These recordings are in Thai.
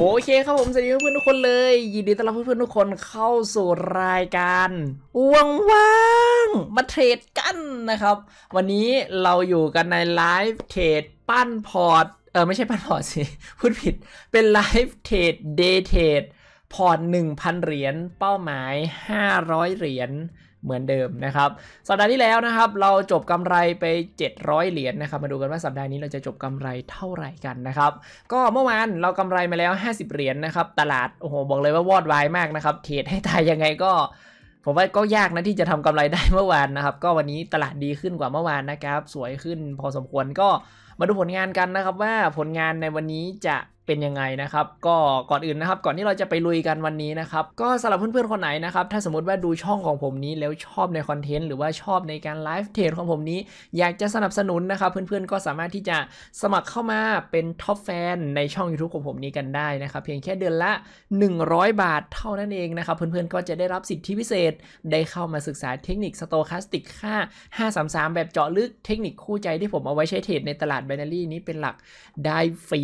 โอเคครับผม สวัสดีเพื่อนทุกคนเลย ยินดีต้อนรับเพื่อนทุกคนเข้าสู่รายการว่งว่างมาเทรดกันนะครับ วันนี้เราอยู่กันในไลฟ์เทรดปั้นพอร์ตเออไม่ใช่ปั้นพอร์ตสิ พูดผิดเป็นไลฟ์เทรดเดย์เทรดพอร์ต1,000 เหรียญ เป้าหมาย 500 เหรียญเหมือนเดิมนะครับ สัปดาห์ที่แล้วนะครับ เราจบกำไรไป 700 เหรียญนนะครับ มาดูกันว่าสัปดาห์นี้เราจะจบกำไรเท่าไหร่กันนะครับ ก็เมื่อวานเรากำไรมาแล้ว 50เหรียญนนะครับ ตลาดโอ้โหบอกเลยว่าวอดวายมากนะครับเทรดให้ตายยังไงก็ ผมว่าก็ยากนะที่จะทำกำไรได้เมื่อวานนะครับ ก็วันนี้ตลาดดีขึ้นกว่าเมื่อวานนะครับ สวยขึ้นพอสมควรก็มาดูผลงานกันนะครับ ว่าผลงานในวันนี้จะเป็นยังไงนะครับก็ก่อนอื่นนะครับก่อนที่เราจะไปลุยกันวันนี้นะครับก็สำหรับเพื่อนๆคนไหนนะครับถ้าสมมติว่าดูช่องของผมนี้แล้วชอบในคอนเทนต์หรือว่าชอบในการไลฟ์เทรดของผมนี้ อยากจะสนับสนุนนะครับเพื่อนๆก็สามารถที่จะสมัครเข้ามาเป็นท็อปแฟนในช่อง YouTube ของผมนี้กันได้นะครับเพียงแค่เดือนละ 100 บาทเท่านั้นเองนะครับเพื่อนๆ ก็จะได้รับสิทธิพิเศษได้เข้ามาศึกษาเทคนิคสโตคาสติกค่า 533 แบบเจาะลึกเทคนิคคู่ใจที่ผมเอาไว้ใช้เทรดในตลาดแบนเนอรี่นี้เป็นหลักได้ฟรี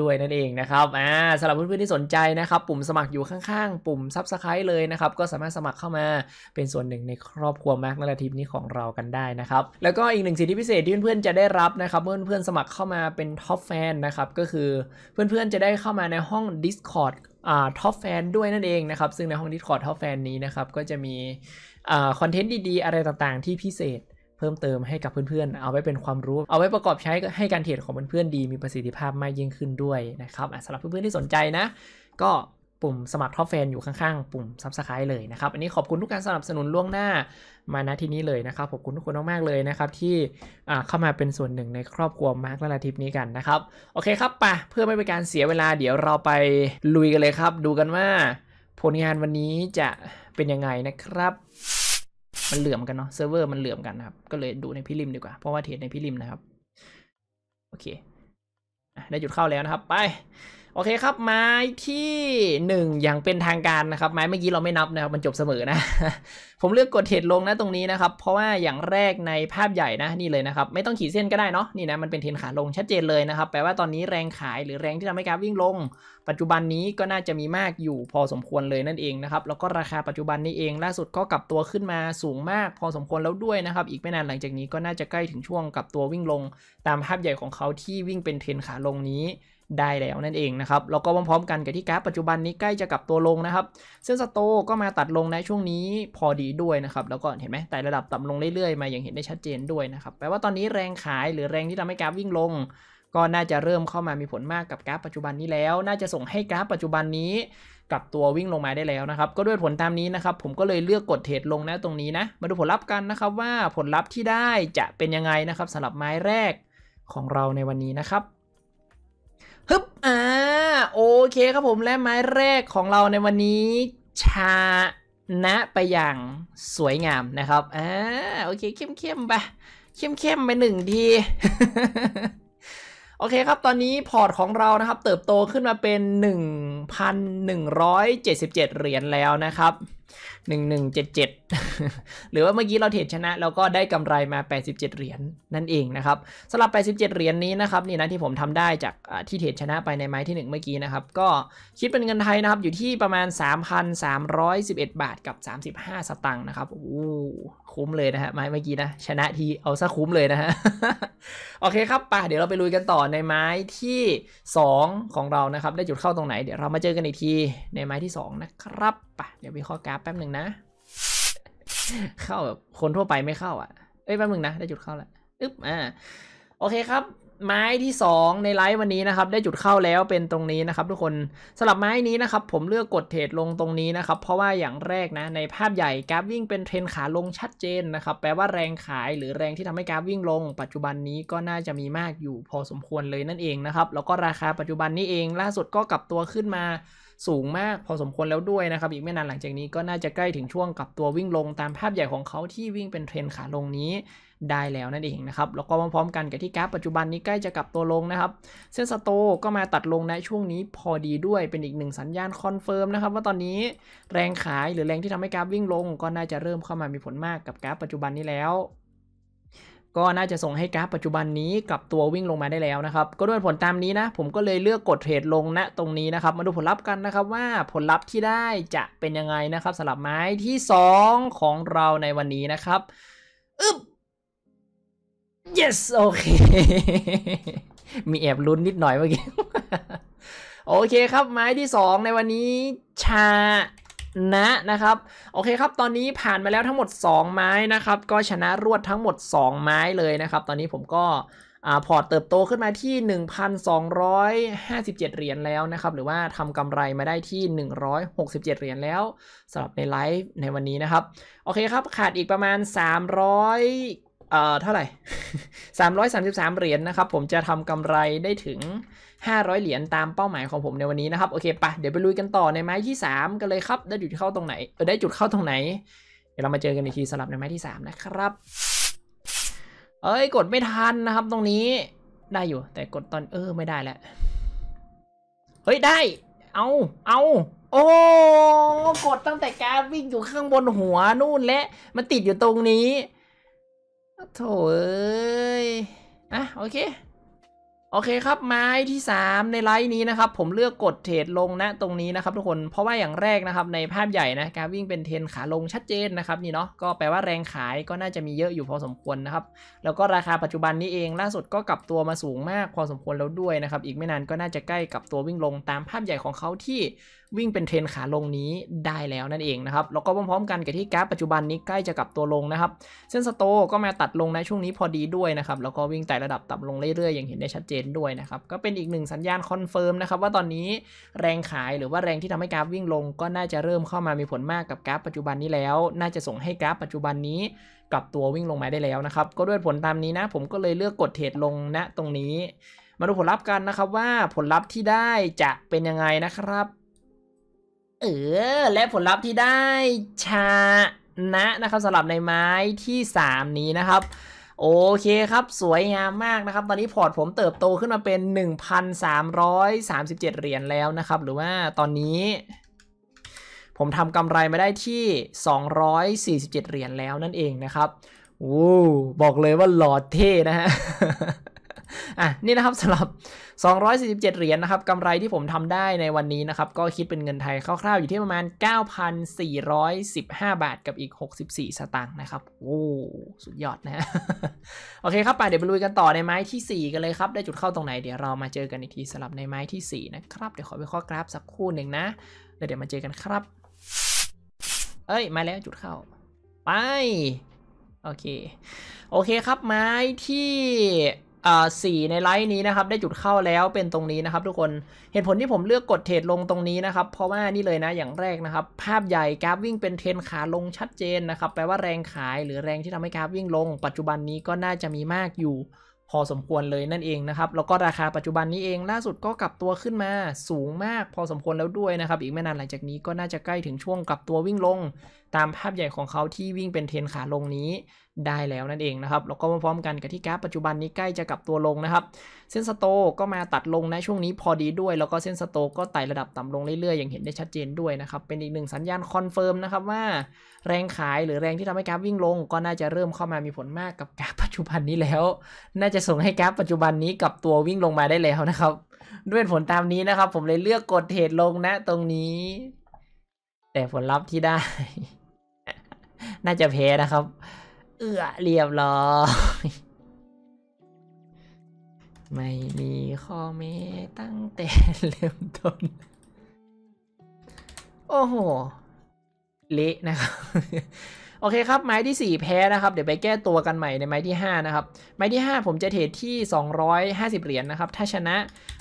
ด้วยนั่นเองเองนะครับอ่าสำหรับเพื่อนๆที่สนใจนะครับ ปุ่มสมัครอยู่ข้างๆปุ่มซับสไครต์เลยนะครับก็สามารถสมัครเข้ามาเป็นส่วนหนึ่งในครอบครัวแม็กนาลทีมนี้ของเรากันได้นะครับแล้วก็อีกหนึ่งสิทธิพิเศษที่เพื่อนๆจะได้รับนะครับเพื่อนๆสมัครเข้ามาเป็นท็อปแฟนนะครับก็คือเพื่อนๆจะได้เข้ามาในห้อง Discord ท็อปแฟนด้วยนั่นเองนะครับซึ่งในห้อง Discord ท็อปแฟนนี้นะครับก็จะมีคอนเทนต์ดีๆอะไรต่างๆที่พิเศษเพิ่มเติมให้กับเพื่อนๆ เอาไว้เป็นความรู้ เอาไว้ประกอบใช้ให้การเทรดของเพื่อนๆ ดีมีประสิทธิภาพมากยิ่งขึ้นด้วยนะครับสำหรับเพื่อนๆ ที่สนใจนะ ก็ปุ่มสมัครท็อปแฟนอยู่ข้างๆ ปุ่มซับสไครต์เลยนะครับ อันนี้ขอบคุณทุกการสนับสนุนล่วงหน้ามาณที่นี้เลยนะครับ ขอบคุณทุกคนมากๆ เลยนะครับที่เข้ามาเป็นส่วนหนึ่งในครอบครัวมาร์คและลาทิปนี้กันนะครับ โอเคครับปะเพื่อไม่เป็นการเสียเวลาเดี๋ยวเราไปลุยกันเลยครับ ดูกันว่าผลงานวันนี้จะเป็นยังไงนะครับมันเหลื่อมกันเนาะเซิร์ฟเวอร์มันเหลื่อมกันนะครับ ก็เลยดูในพิลิมดีกว่า เพราะว่าเทรดในพิลิมนะครับโอเคได้จุดเข้าแล้วนะครับ ไปโอเคครับไม้ที่ 1 อย่างเป็นทางการนะครับไม้เมื่อกี้เราไม่นับนะครับ มันจบเสมอนะ ผมเลือกกดเทรดลงนะตรงนี้นะครับ เพราะว่าอย่างแรกในภาพใหญ่นะนี่เลยนะครับ ไม่ต้องขีดเส้นก็ได้เนาะนี่นะมันเป็นเทรนขาลง ชัดเจนเลยนะครับ แปลว่าตอนนี้แรงขายหรือแรงที่ทำให้การวิ่งลง ปัจจุบันนี้ก็น่าจะมีมากอยู่พอสมควรเลยนั่นเองนะครับ แล้วก็ราคาปัจจุบันนี้เอง ล่าสุดก็กลับตัวขึ้นมาสูงมาก พอสมควรแล้วด้วยนะครับ อีกไม่นานหลังจากนี้ก็น่าจะใกล้ถึงช่วงกลับตัววิ่งลง ตามภาพใหญ่ของเขาที่วิ่งเป็นเทรนขาลงนี้ได้แล้วนั่นเองนะครับแล้วก็พร้อมๆกันกับที่กราฟปัจจุบันนี้ใกล้จะกลับตัวลงนะครับ เส้นสโตก็มาตัดลงในช่วงนี้พอดีด้วยนะครับ แล้วก็เห็นไหมแต่ระดับต่ำลงเรื่อยๆ มาอย่างเห็นได้ชัดเจนด้วยนะครับแปลว่าตอนนี้แรงขายหรือแรงที่ทำให้กราฟวิ่งลง ก็น่าจะเริ่มเข้ามามีผลมากกับกราฟปัจจุบันนี้แล้ว น่าจะส่งให้กราฟปัจจุบันนี้กลับตัววิ่งลงมาได้แล้วนะครับ ก็ด้วยผลตามนี้นะครับ ผมก็เลยเลือกกดเทรดลงนะตรงนี้นะ มาดูผลลัพธ์กันนะครับว่าผลลัพธ์ที่ได้จะเป็นยังไงนะครับสำหรับไม้แรกของเราในวันนี้นะครับฮึบ อ่า โอเคครับผมและไม้แรกของเราในวันนี้ ชา นะไปอย่างสวยงามนะครับ อ่า โอเคเข้มเข้มไป เข้มเข้มไปหนึ่งทีโอเคครับตอนนี้พอร์ตของเรานะครับ เติบโตขึ้นมาเป็น 1,177 เหรียญแล้วนะครับหนึ่งหนึ่งเเจจ็็ดดหรือว่าเมื่อกี้เราเทรดชนะเราก็ได้กำไรมา 87 เหรียญนั่นเองนะครับสำหรับ87เหรียญนี้นะครับ นี่นะที่ผมทำได้จากที่เทรดชนะไปในไม้ที่ 1 เมื่อกี้นะครับ ก็คิดเป็นเงินไทยนะครับอยู่ที่ประมาณ 3,311 บาทกับ 35 สตางค์นะครับโอ้คุ้มเลยนะฮะไม้เมื่อกี้นะชนะทีเอาซะคุ้มเลยนะฮะโอเคครับป่ะเดี๋ยวเราไปลุยกันต่อในไม้ที่ 2 ของเรานะครับ ได้จุดเข้าตรงไหนเดี๋ยวเรามาเจอกันอีกทีในไม้ที่ 2 นะครับะเดี๋ยววิเคราะห์กราฟแป๊บหนึ่งนะ เข้าแบบคนทั่วไปไม่เข้าอ่ะเอ้ยแป๊บหนึ่งนะได้จุดเข้าแล้วอึ๊บอ่าโอเคครับ ไม้ที่สองในไลฟ์วันนี้นะครับ ได้จุดเข้าแล้วเป็นตรงนี้นะครับทุกคนสำหรับไม้นี้นะครับ ผมเลือกกดเทรดลงตรงนี้นะครับ เพราะว่าอย่างแรกนะ ในภาพใหญ่กราฟวิ่งเป็นเทรนขาลงชัดเจนนะครับ แปลว่าแรงขายหรือแรงที่ทำให้กราฟวิ่งลง ปัจจุบันนี้ก็น่าจะมีมากอยู่ พอสมควรเลยนั่นเองนะครับแล้วก็ราคาปัจจุบันนี้เอง ล่าสุดก็กลับตัวขึ้นมาสูงมากพอสมควรแล้วด้วยนะครับ อีกไม่นานหลังจากนี้ก็น่าจะใกล้ถึงช่วงกับตัววิ่งลงตามภาพใหญ่ของเขาที่วิ่งเป็นเทรนขาลงนี้ได้แล้วนั่นเองนะครับ แล้วก็พร้อมๆกันกับที่กราฟปัจจุบันนี้ใกล้จะกลับตัวลงนะครับ เส้นสโตก็มาตัดลงในช่วงนี้พอดีด้วยเป็นอีกหนึ่งสัญญาณคอนเฟิร์มนะครับว่าตอนนี้แรงขายหรือแรงที่ทำให้กราฟวิ่งลงก็น่าจะเริ่มเข้ามามีผลมากกับกราฟปัจจุบันนี้แล้วก็น่าจะส่งให้กราฟปัจจุบันนี้กลับตัววิ่งลงมาได้แล้วนะครับ ก็ด้วยผลตามนี้นะ ผมก็เลยเลือกกดเทรดลงณตรงนี้นะครับ มาดูผลลัพธ์กันนะครับ ว่าผลลัพธ์ที่ได้จะเป็นยังไงนะครับสำหรับไม้ที่2ของเราในวันนี้นะครับอึ๊บ yes โอเคมีแอบลุ้นนิดหน่อยเมื่อกี้โอเค ครับไม้ที่ 2 ในวันนี้ชานะนะครับโอเคครับตอนนี้ผ่านมาแล้วทั้งหมด 2 ไม้นะครับก็ชนะรวดทั้งหมด 2 ไม้เลยนะครับตอนนี้ผมก็พอร์ตเติบโตขึ้นมาที่ 1,257 เหรียญแล้วนะครับหรือว่าทำกำไรมาได้ที่ 167เหรียญแล้วสำหรับในไลฟ์ในวันนี้นะครับ โอเคครับขาดอีกประมาณ 300เอ่อเท่าไหร่ 333เหรียญนะครับ ผมจะทำกำไรได้ถึง500เหรียญตามเป้าหมายของผมในวันนี้นะครับโอเคปะเดี๋ยวไปลุยกันต่อในไม้ที่3กันเลยครับ ได้จุดเข้าตรงไหนเออได้จุดเข้าตรงไหน เดี๋ยวเรามาเจอกันอีกทีสลับในไม้ที่3นะครับ เอ้ย กดไม่ทันนะครับ ตรงนี้ ได้อยู่แต่กดตอนเออไม่ได้แล้วเฮ้ยได้ เอาเอาโอ้กดตั้งแต่การวิ่งอยู่ข้างบนหัวนู่นและมันติดอยู่ตรงนี้โถเอ้ยอ่ะโอเคโอเคครับไม้ที่ 3 ในไลน์นี้นะครับผมเลือกกดเทรดลงนะตรงนี้นะครับทุกคนเพราะว่าอย่างแรกนะครับในภาพใหญ่นะการวิ่งเป็นเทนขาลงชัดเจนนะครับนี่เนาะก็แปลว่าแรงขายก็น่าจะมีเยอะอยู่พอสมควรนะครับแล้วก็ราคาปัจจุบันนี้เองล่าสุดก็กลับตัวมาสูงมากพอสมควรแล้วด้วยนะครับอีกไม่นานก็น่าจะใกล้กับตัววิ่งลงตามภาพใหญ่ของเขาที่วิ่งเป็นเทรนขาลงนี้ได้แล้วนั่นเองนะครับ แล้วก็พร้อมๆกันกับที่กราฟปัจจุบันนี้ใกล้จะกลับตัวลงนะครับ เส้นสโต ก็มาตัดลงในช่วงนี้พอดีด้วยนะครับ แล้วก็วิ่งไต่ระดับต่ำลงเรื่อยๆอย่างเห็นได้ชัดเจนด้วยนะครับ ก็เป็นอีกหนึ่งสัญญาณคอนเฟิร์มนะครับว่าตอนนี้แรงขายหรือว่าแรงที่ทำให้กราฟวิ่งลงก็น่าจะเริ่มเข้ามามีผลมากกับกราฟปัจจุบันนี้แล้ว น่าจะส่งให้กราฟปัจจุบันนี้กับตัววิ่งลงมาได้แล้วนะครับ ก็ด้วยผลตามนี้นะ ผมก็เลยเลือกกดเทรดลงณนะตรงนี้ มาดูผลลัพธ์กันนะครับว่าผลลัพธ์ที่ได้จะเป็นยังไงนะครับเออและผลลัพธ์ที่ได้ ชา นะนะครับสำหรับในไม้ที่ 3 นี้นะครับ โอเคครับสวยงามมากนะครับ ตอนนี้พอร์ตผมเติบโตขึ้นมาเป็น 1,337เหรียญแล้วนะครับ หรือว่าตอนนี้ผมทำกำไรมาได้ที่ 247เหรียญแล้วนั่นเองนะครับโอ้บอกเลยว่าหลอดเท่นะฮะอ่ะนี่นะครับสำหรับ247เหรียญนนะครับกำไรที่ผมทำได้ในวันนี้นะครับ ก็คิดเป็นเงินไทยคร่าวๆอยู่ที่ประมาณ 9,415 บาทกับอีก 64 สตางค์นะครับ โอ้สุดยอดนะ โอเคครับไปเดี๋ยวไปลุยกันต่อในไม้ที่ 4 กันเลยครับ ได้จุดเข้าตรงไหนเดี๋ยวเรามาเจอกันอีกทีสำหรับในไม้ที่4นะครับเดี๋ยวขอไปข้อกราฟสักคู่หนึ่งนะแล้วเดี๋ยวมาเจอกันครับ เอ้ยมาแล้วจุดเข้า ไป โอเค โอเคครับไม้ที่สี่ในไลฟ์นี้นะครับได้จุดเข้าแล้วเป็นตรงนี้นะครับ ทุกคนเหตุผลที่ผมเลือกกดเทรดลงตรงนี้นะครับเพราะว่านี่เลยนะอย่างแรกนะครับภาพใหญ่กราฟวิ่งเป็นเทรนขาลงชัดเจนนะครับแปลว่าแรงขายหรือแรงที่ทำให้กราฟวิ่งลง ปัจจุบันนี้ก็น่าจะมีมากอยู่ พอสมควรเลยนั่นเองนะครับแล้วก็ราคาปัจจุบันนี้เองล่าสุดก็กลับตัวขึ้นมาสูงมากพอสมควรแล้วด้วยนะครับอีกไม่นานหลังจากนี้ก็น่าจะใกล้ถึงช่วงกลับตัววิ่งลงตามภาพใหญ่ของเขาที่วิ่งเป็นเทรนขาลงนี้ได้แล้วนั่นเองนะครับ แล้วก็มาพร้อมกันกับที่กราฟปัจจุบันนี้ใกล้จะกลับตัวลงนะครับ เส้นสโตก็มาตัดลงนะช่วงนี้พอดีด้วย แล้วก็เส้นสโต ก็ไต่ระดับต่ำลงเรื่อยๆอย่างเห็นได้ชัดเจนด้วยนะครับ เป็นอีกหนึ่งสัญญาณคอนเฟิร์มนะครับว่าแรงขายหรือแรงที่ทำให้กราฟวิ่งลงก็น่าจะเริ่มเข้ามามีผลมากกับกราฟปัจจุบันนี้แล้ว น่าจะส่งให้กราฟปัจจุบันนี้กับตัววิ่งลงมาได้แล้วนะครับ ด้วยผลตามนี้นะครับ ผมเลยเลือกกดเทรดลงนะตรงนี้ แต่ผลลัพธ์ที่ได้น่าจะแพ้นะครับ เอื้อเรียบร้อยไม่มีข้อแม้ตั้งแต่เริ่มต้นโอ้โหเละนะครับ โอเคครับไม้ที่4แพ้นะครับ เดี๋ยวไปแก้ตัวกันใหม่ในไม้ที่ 5 นะครับ ไม้ที่ 5 ผมจะเทรดที่ 250 เหรียญนะครับ ถ้าชนะ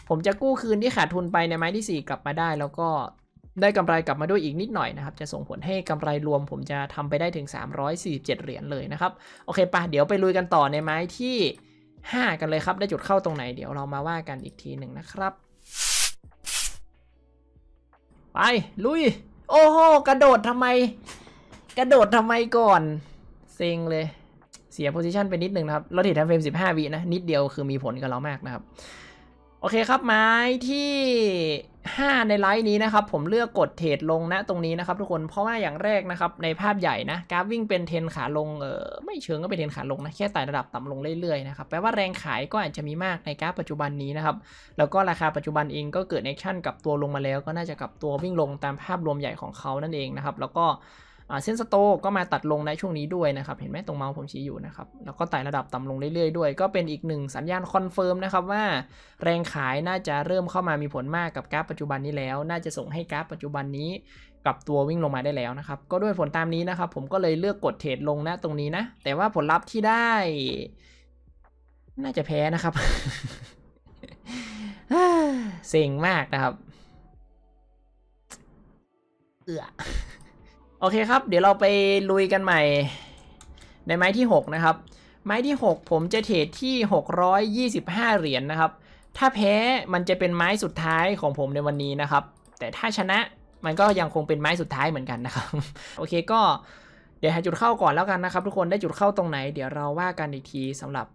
ผมจะกู้คืนที่ขาดทุนไปในไม้ที่ 4 กลับมาได้แล้วก็ได้กำไรกลับมาด้วยอีกนิดหน่อยนะครับ จะส่งผลให้กำไรรวมผมจะทำไปได้ถึง 347 เหรียญเลยนะครับโอเคปะเดี๋ยวไปลุยกันต่อในไม้ที่ 5 กันเลยครับ ได้จุดเข้าตรงไหน เดี๋ยวเรามาว่ากันอีกทีหนึ่งนะครับ ไปลุย โอ้โห กระโดดทำไม กระโดดทำไมก่อน เซ็งเลย เสียโพซิชันไปนิดหนึ่งนะครับเราเทรดทำเฟรม15 วินะนิดเดียวคือมีผลกับเรามากนะครับโอเคครับไม้ที่ 5 ในไลน์นี้นะครับผมเลือกกดเทรดลงนะตรงนี้นะครับ ทุกคนเพราะว่าอย่างแรกนะครับในภาพใหญ่นะกราฟวิ่งเป็นเทนขาลงเออไม่เชิงก็เป็นเทนขาลงนะแค่ไต่ระดับต่ำลงเรื่อยๆนะครับแปลว่าแรงขายก็อาจจะมีมากในกราฟปัจจุบันนี้นะครับแล้วก็ราคาปัจจุบันเองก็เกิดแอคชั่นกับตัวลงมาแล้ว ก็น่าจะกับตัววิ่งลงตามภาพรวมใหญ่ของเขานั่นเองนะครับแล้วก็เส้นสโตก็มาตัดลงในช่วงนี้ด้วยนะครับ เห็นไหมตรงเมาส์ผมชี้อยู่นะครับแล้วก็ไต่ระดับต่ำลงเรื่อยๆด้วย ก็เป็นอีกหนึ่งสัญญาณคอนเฟิร์มนะครับว่าแรงขายน่าจะเริ่มเข้ามามีผลมากกับกราฟปัจจุบันนี้แล้ว น่าจะส่งให้กราฟปัจจุบันนี้กับตัววิ่งลงมาได้แล้วนะครับ ก็ด้วยผลตามนี้นะครับ ผมก็เลยเลือกกดเทรดลงนะตรงนี้นะแต่ว่าผลลัพธ์ที่ได้ น่าจะแพ้นะครับเซ็งมากนะครับ เอือโอเคครับเดี๋ยวเราไปลุยกันใหม่ในไม้ที่ 6 นะครับ ไม้ที่ 6 ผมจะเทรดที่ 625เหรียญนนะครับ ถ้าแพ้มันจะเป็นไม้สุดท้ายของผมในวันนี้นะครับ แต่ถ้าชนะมันก็ยังคงเป็นไม้สุดท้ายเหมือนกันนะครับ โอเคก็เดี๋ยวหาจุดเข้าก่อนแล้วกันนะครับทุกคนได้จุดเข้าตรงไหนเดี๋ยวเราว่ากันอีกทีสำหรับ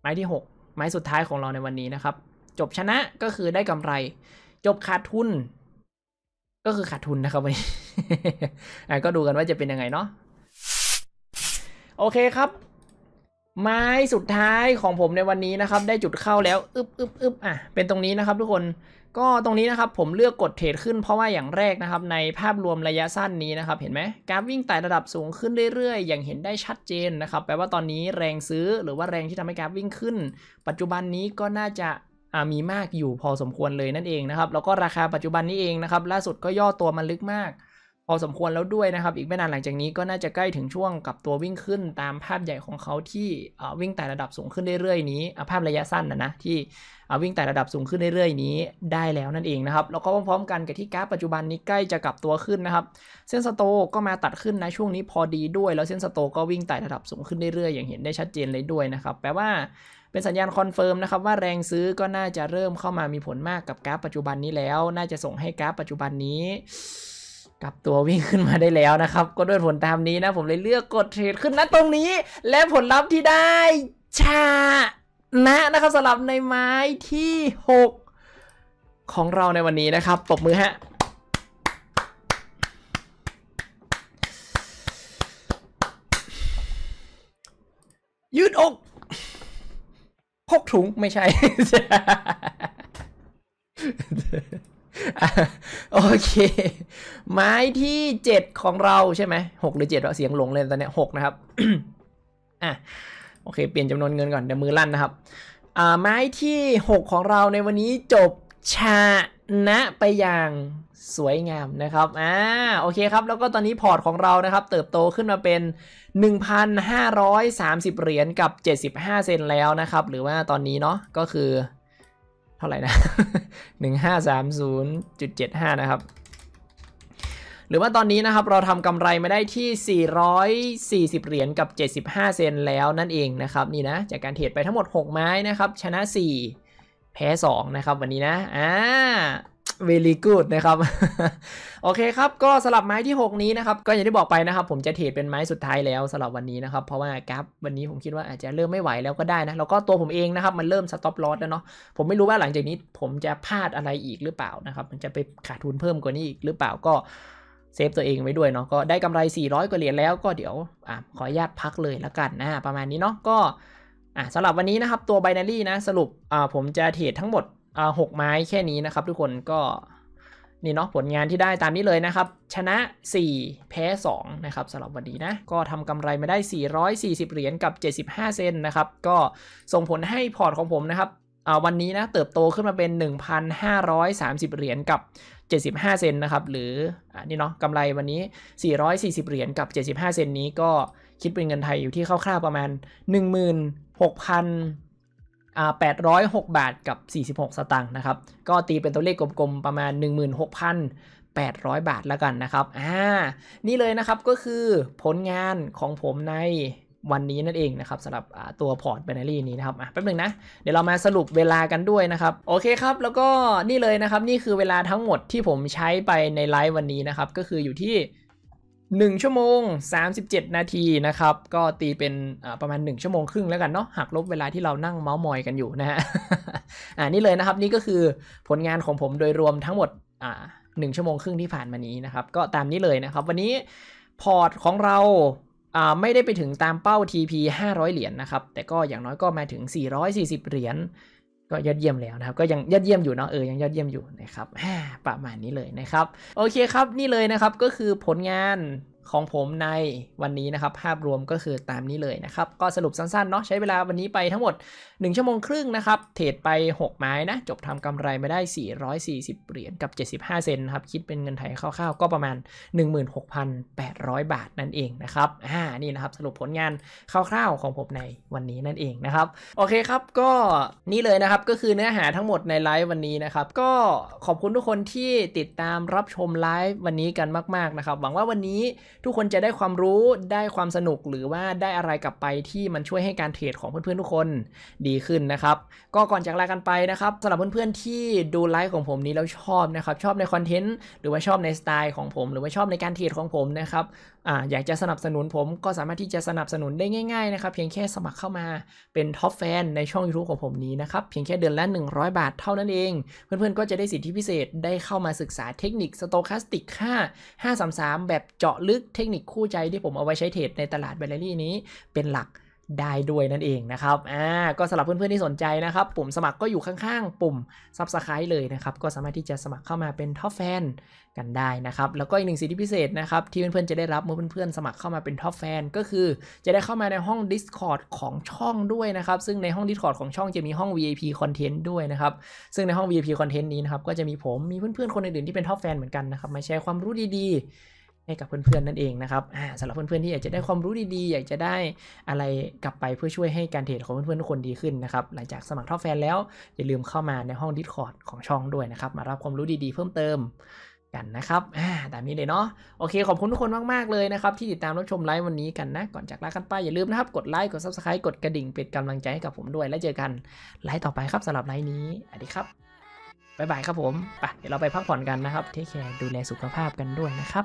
ไม้ที่ 6 ไม้สุดท้ายของเราในวันนี้นะครับ จบชนะก็คือได้กำไร จบขาดทุน ก็คือขาดทุนนะครับวันนี้ก็ดูกันว่าจะเป็นยังไงเนาะโอเคครับ ไม้สุดท้ายของผมในวันนี้นะครับได้จุดเข้าแล้วอึบอึบอึบอ่ะเป็นตรงนี้นะครับ ทุกคนก็ตรงนี้นะครับ ผมเลือกกดเทรดขึ้น เพราะว่าอย่างแรกนะครับในภาพรวมระยะสั้นนี้นะครับเห็นไหมการวิ่งไต่ระดับสูงขึ้นเรื่อยๆ อย่างเห็นได้ชัดเจนนะครับแปลว่าตอนนี้แรงซื้อหรือว่าแรงที่ทำให้การวิ่งขึ้น ปัจจุบันนี้ก็น่าจะมีมากอยู่พอสมควรเลยนั่นเองนะครับแล้วก็ราคาปัจจุบันนี้เองนะครับล่าสุดก็ย่อตัวมาลึกมากพอสมควรแล้วด้วยนะครับ อีกไม่นานหลังจากนี้ก็น่าจะใกล้ถึงช่วงกับตัววิ่งขึ้นตามภาพใหญ่ของเขาที่วิ่งแต่ระดับสูงขึ้นเรื่อยๆนี้ ภาพระยะสั้นนะนะที่วิ่งแต่ระดับสูงขึ้นเรื่อยๆ นี้ได้แล้วนั่นเองนะครับแล้วก็พร้อมๆกันกับที่กราฟปัจจุบันนี้ ใกล้จะกลับตัวขึ้นนะครับเส้นสโตก็มาตัดขึ้นในะช่วงนี้พอดีด้วยแล้วเส้นสโตก็วิ่งไต่ระดับสูงขึ้นเรื่อยๆอย่างเห็นได้ชัดเจนเลยด้วยนะครับแปลว่าเป็นสัญญาณคอนเฟิร์มนะครับว่าแรงซื้อก็น่าจะเริ่มเข้ามามีผลมากกับกราฟปัจจุบันนี้แล้ว น่าจะส่งให้กราฟปัจจุบันนี้กลับตัววิ่งขึ้นมาได้แล้วนะครับก็ด้วยผลตามนี้นะผมเลยเลือกกดเทรดขึ้นนะตรงนี้และผลลัพธ์ที่ได้ชนะนะครับสำหรับในไม้ที่ 6 ของเราในวันนี้นะครับตบมือฮะ ยืดอกหกถุงไม่ใช่โอเค ไม้ที่เจ็ดของเราใช่ไหมหกหรือเจ็ดเสียงหลงเลยตอนนี้หกนะครับอ่ะโอเค เปลี่ยนจำนวนเงินก่อนเดี๋ยวมือลั่นนะครับอ่าไม้ที่หกของเราในวันนี้จบชานะไปอย่างสวยงามนะครับอ่าโอเคครับ แล้วก็ตอนนี้พอร์ตของเรานะครับ เติบโตขึ้นมาเป็น 1,530เหรียญกับ75เซนแล้วนะครับ หรือว่าตอนนี้เนาะก็คือเท่าไหร่นะ1530.75 นะครับ หรือว่าตอนนี้นะครับเราทำกำไรไมาได้ที่ 440 เหรียญกับ 75 เซนแล้วนั่นเองนะครับนี่นะจากการเทรดไปทั้งหมด 6 ไม้นะครับชนะ 4 แพ้2นะครับวันนี้นะอ่า very good นะครับโอเคครับ ก็สลับไม้ที่ 6 นี้นะครับก็อย่างที่บอกไปนะครับผมจะเทรดเป็นไม้สุดท้ายแล้วสลับวันนี้นะครับเพราะว่ากราฟวันนี้ผมคิดว่าอาจจะเริ่มไม่ไหวแล้วก็ได้นะแล้วก็ตัวผมเองนะครับมันเริ่ม stop loss แล้วเนาะผมไม่รู้ว่าหลังจากนี้ผมจะพลาดอะไรอีกหรือเปล่านะครับ มันจะไปขาดทุนเพิ่มกว่านี้อีก หรือเปล่าก็เซฟตัวเองไว้ด้วยเนาะก็ได้กำไร 400กว่าเหรียญแล้วก็เดี๋ยวอ่าขออนุญาตพักเลยละกันนะประมาณนี้เนาะก็อ่าสำหรับวันนี้นะครับตัวไบนารี่นะ สรุปอ่าผมจะเทรดทั้งหมดอ่าหกไม้แค่นี้นะครับทุกคนก็นี่เนาะผลงานที่ได้ตามนี้เลยนะครับ ชนะ 4 แพ้2นะครับสำหรับวันนี้นะก็ทำกำไรไมาได้ 440เหรียญกับ 75 เซนนะครับก็ส่งผลให้พอร์ตของผมนะครับวันนี้นะเติบโตขึ้นมาเป็น 1,530เหรียญกับ 75เซนนะครับหรืออนี่เนาะกำไรวันนี้ 440เหรียญกับ 75 เซนนี้ก็คิดเป็นเงินไทยอยู่ที่คร่าวๆประมาณ 16,000 806 บาทกับ 46 สตางค์ นะครับ ก็ตีเป็นตัวเลขกลมๆ ประมาณ 16,800 บาท แล้วกันนะครับ อ่า นี่เลยนะครับ ก็คือผลงานของผมในวันนี้นั่นเองนะครับสำหรับตัวพอร์ตแบนเนอรี่นี้นะครับ อ่ะแป๊บนึงนะ เดี๋ยวเรามาสรุปเวลากันด้วยนะครับ โอเคครับ แล้วก็นี่เลยนะครับ นี่คือเวลาทั้งหมดที่ผมใช้ไปในไลฟ์วันนี้นะครับ ก็คืออยู่ที่1ชั่วโมง 37 นาทีนะครับก็ตีเป็นประมาณ1ชั่วโมงครึ่งแล้วกันเนาะหักลบเวลาที่เรานั่งเมาส์มอยกันอยู่นะฮะอ่านี่เลยนะครับนี่ก็คือผลงานของผมโดยรวมทั้งหมดอ่าหชั่วโมงครึ่งที่ผ่านมานี้นะครับก็ตามนี้เลยนะครับวันนี้พอร์ตของเราไม่ได้ไปถึงตามเป้า TP 500 เหรียญนะครับแต่ก็อย่างน้อยก็มาถึง 440 เหรียญก็ยอดเยี่ยมแล้วนะครับก็ยังยอดเยี่ยมอยู่เนาะเออยังยอดเยี่ยมอยู่นะครับประมาณนี้เลยนะครับโอเคครับนี่เลยนะครับก็คือผลงานของผมในวันนี้นะครับภาพรวมก็คือตามนี้เลยนะครับก็สรุปสั้นๆเนาะใช้เวลาวันนี้ไปทั้งหมด1 ชั่วโมงครึ่งนะครับเทรดไป 6 ไม้นะจบทำกำไรไม่ได้ 440เหรียญกับ75 เซนครับคิดเป็นเงินไทยคร่าวๆ ก็ประมาณ 16,800 บาทนั่นเองนะครับอ่านี่นะครับสรุปผลงานคร่าวๆ ของผมในวันนี้นั่นเองนะครับโอเคครับก็นี่เลยนะครับก็คือเนื้อหาทั้งหมดในไลฟ์วันนี้นะครับ ก็ขอบคุณทุกคนที่ติดตามรับชมไลฟ์วันนี้กันมากๆนะครับหวังว่าวันนี้ทุกคนจะได้ความรู้ได้ความสนุกหรือว่าได้อะไรกลับไปที่มันช่วยให้การเทรดของเพื่อนๆทุกคนดีีขึ้นนะครับก็ก่อนจากลากันไปนะครับสำหรับเพื่อนๆที่ดูไลฟ์ของผมนี้แล้วชอบนะครับชอบในคอนเทนต์หรือว่าชอบในสไตล์ของผม หรือว่าชอบในการเทรดของผมนะครับออยากจะสนับสนุนผมก็สามารถที่จะสนับสนุนได้ง่ายๆนะครับเพียงแค่สมัครเข้ามาเป็นท็อปแฟนในช่อง YouTube ของผมนี้นะครับเพียงแค่เดือนละ 100 บาท เท่านั้นเอง เพื่อนๆก็จะได้สิทธิพิเศษได้เข้ามาศึกษาเทคนิคสโตคาสติก5 533แบบเจาะลึกเทคนิคคู่ใจที่ผมเอาไว้ใช้เทรดในตลาดแบลลี่นี้เป็นหลักได้ด้วยนั่นเองนะครับ อ่า ก็สำหรับเพื่อนๆที่สนใจนะครับ ปุ่มสมัครก็อยู่ข้างๆปุ่ม Subscribe เลยนะครับ ก็สามารถที่จะสมัครเข้ามาเป็นท็อปแฟนกันได้นะครับ แล้วก็อีกหนึ่งสิทธิพิเศษนะครับที่เพื่อนๆจะได้รับเมื่อเพื่อนๆสมัครเข้ามาเป็นท็อปแฟนก็คือจะได้เข้ามาในห้อง Discord ของช่องด้วยนะครับซึ่งในห้อง Discord ของช่องจะมีห้อง VIP Content ด้วยนะครับซึ่งในห้อง VIP Content นี้นะครับก็จะมีผมมีเพื่อนๆคนอื่นๆที่เป็นท็อปแฟนเหมือนกันนะครับมาแชร์ความรู้ดีๆให้กับเพื่อนๆนั่นเองนะครับสำหรับเพื่อนๆที่อยากจะได้ความรู้ดีๆอยากจะได้อะไรกลับไปเพื่อช่วยให้การเทรดของเพื่อนๆทุกคนดีขึ้นนะครับหลังจากสมัครท็อปแฟนแล้วอย่าลืมเข้ามาในห้อง Discord ของช่องด้วยนะครับ มารับความรู้ดีๆ เพิ่มเติมกันนะครับต่มนี้เลยเนาะโอเคขอบคุณทุกคนมาก ๆเลยนะครับ ที่ติดตามรับชมไลฟ์วันนี้กันนะก่อนจากลากันไปอย่าลืมนะครับกดไลค์กด Subscribe กดกระดิ่งเป็นกำลังใจให้กับผมด้วย แล้วเจอกันไลฟ์ต่อไปครับสำหรับไลฟ์นี้สวัสดีครับบ๊ายบายครับผมไปเดี๋ยวเราไปพักผ่อนกันนะครับเทคแคร์ดูแลสุขภาพกันด้วยนะครับ